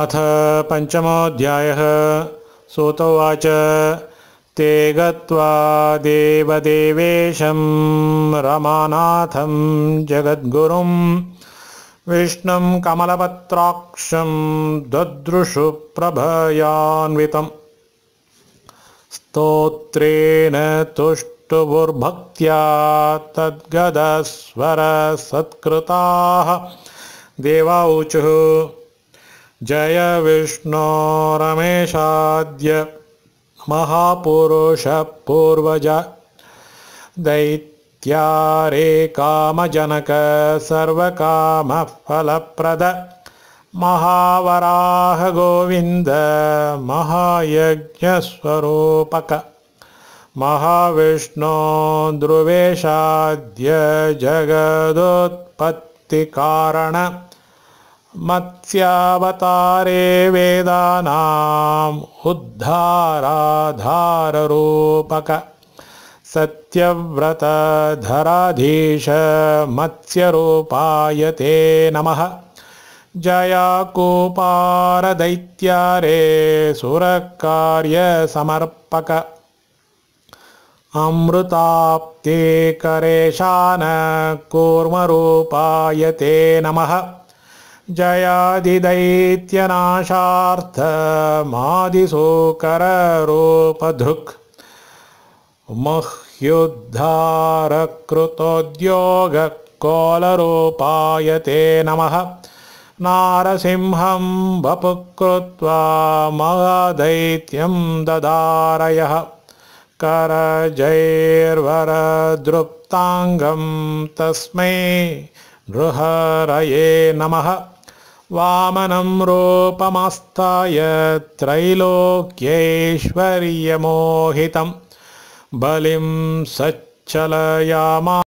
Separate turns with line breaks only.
अथ पञ्चमोऽध्यायः सोत उवाच ते गत्वा देवदेवेशं रमानाथं जगद्गुरुं विष्णुं कमलपत्राक्षं ददृशुप्रभयान्वितम् स्तोत्रेण तुष्टुभुर्भक्त्या तद्गदस्वरसत्कृताः देवा ऊचुः जय विष्णो रमेशाद्य महापुरुषपूर्वज दैत्यारे कामजनक सर्वकामफलप्रद महावराह महाविष्णो ध्रुवेशाद्य जगदुत्पत्तिकारण मत्स्यावतारे वेदानाम् उद्धाराधाररूपक ते नमः जयाकोपारदैत्यारे सुरकार्यसमर्पक अमृताप्ते करेशान कूर्मरूपाय ते नमः जयादिदैत्यनाशार्थमादिसूकररूपधृक् ते नमः नारसिंहं वपु कृत्वा महदैत्यं ददारयः करजैर्वरदृप्ताङ्गं तस्मै गृहरये नमः वामनं रूपमस्ताय त्रैलोक्यैश्वर्यमोहितम् बलिं सच्चलयामा